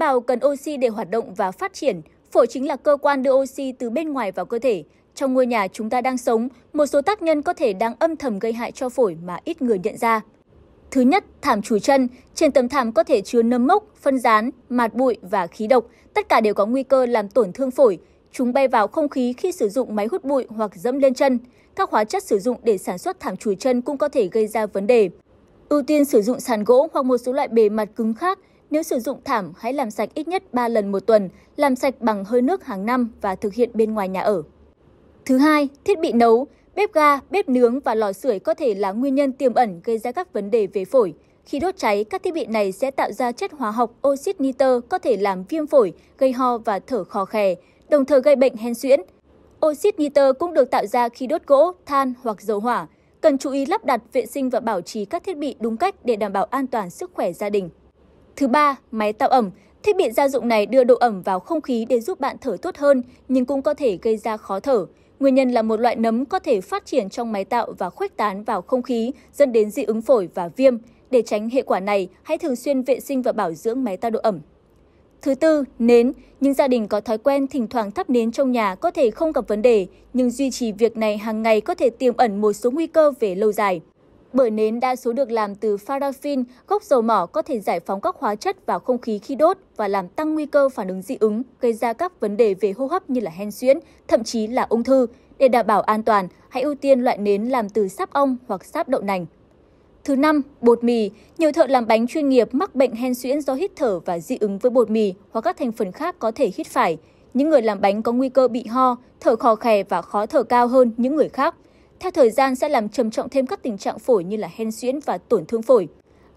bào cần oxy để hoạt động và phát triển. Phổi chính là cơ quan đưa oxy từ bên ngoài vào cơ thể. Trong ngôi nhà chúng ta đang sống, một số tác nhân có thể đang âm thầm gây hại cho phổi mà ít người nhận ra. Thứ nhất, thảm chùi chân. Trên tấm thảm có thể chứa nấm mốc, phân rán, mạt bụi và khí độc. Tất cả đều có nguy cơ làm tổn thương phổi. Chúng bay vào không khí khi sử dụng máy hút bụi hoặc dẫm lên chân. Các hóa chất sử dụng để sản xuất thảm chùi chân cũng có thể gây ra vấn đề. Ưu tiên sử dụng sàn gỗ hoặc một số loại bề mặt cứng khác nếu sử dụng thảm, hãy làm sạch ít nhất 3 lần một tuần, làm sạch bằng hơi nước hàng năm và thực hiện bên ngoài nhà ở. Thứ hai, thiết bị nấu. Bếp ga, bếp nướng và lò sưởi có thể là nguyên nhân tiềm ẩn gây ra các vấn đề về phổi. Khi đốt cháy, các thiết bị này sẽ tạo ra chất hóa học oxit nitơ có thể làm viêm phổi, gây ho và thở khò khè, đồng thời gây bệnh hen suyễn. Oxit nitơ cũng được tạo ra khi đốt gỗ, than hoặc dầu hỏa. Cần chú ý lắp đặt, vệ sinh và bảo trì các thiết bị đúng cách để đảm bảo an toàn sức khỏe gia đình. Thứ ba, máy tạo ẩm. Thiết bị gia dụng này đưa độ ẩm vào không khí để giúp bạn thở tốt hơn, nhưng cũng có thể gây ra khó thở. Nguyên nhân là một loại nấm có thể phát triển trong máy tạo và khuếch tán vào không khí, dẫn đến dị ứng phổi và viêm. Để tránh hệ quả này, hãy thường xuyên vệ sinh và bảo dưỡng máy tạo độ ẩm. Thứ tư, nến. Những gia đình có thói quen thỉnh thoảng thắp nến trong nhà có thể không gặp vấn đề, nhưng duy trì việc này hàng ngày có thể tiềm ẩn một số nguy cơ về lâu dài bởi nến đa số được làm từ paraffin, gốc dầu mỏ có thể giải phóng các hóa chất vào không khí khi đốt và làm tăng nguy cơ phản ứng dị ứng, gây ra các vấn đề về hô hấp như là hen suyễn, thậm chí là ung thư. Để đảm bảo an toàn, hãy ưu tiên loại nến làm từ sáp ong hoặc sáp đậu nành. Thứ năm, bột mì. Nhiều thợ làm bánh chuyên nghiệp mắc bệnh hen suyễn do hít thở và dị ứng với bột mì hoặc các thành phần khác có thể hít phải. Những người làm bánh có nguy cơ bị ho, thở khò khè và khó thở cao hơn những người khác theo thời gian sẽ làm trầm trọng thêm các tình trạng phổi như là hen suyễn và tổn thương phổi.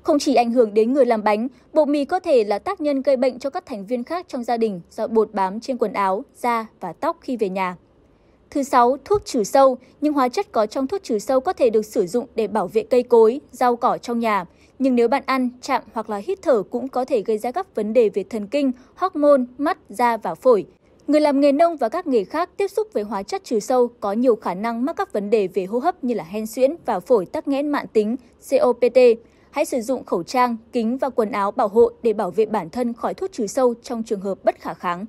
Không chỉ ảnh hưởng đến người làm bánh, bột mì có thể là tác nhân gây bệnh cho các thành viên khác trong gia đình do bột bám trên quần áo, da và tóc khi về nhà. Thứ sáu, thuốc trừ sâu. Những hóa chất có trong thuốc trừ sâu có thể được sử dụng để bảo vệ cây cối, rau cỏ trong nhà. Nhưng nếu bạn ăn, chạm hoặc là hít thở cũng có thể gây ra các vấn đề về thần kinh, hormone, mắt, da và phổi. Người làm nghề nông và các nghề khác tiếp xúc với hóa chất trừ sâu có nhiều khả năng mắc các vấn đề về hô hấp như là hen suyễn và phổi tắc nghẽn mạng tính (COPD). Hãy sử dụng khẩu trang, kính và quần áo bảo hộ để bảo vệ bản thân khỏi thuốc trừ sâu trong trường hợp bất khả kháng.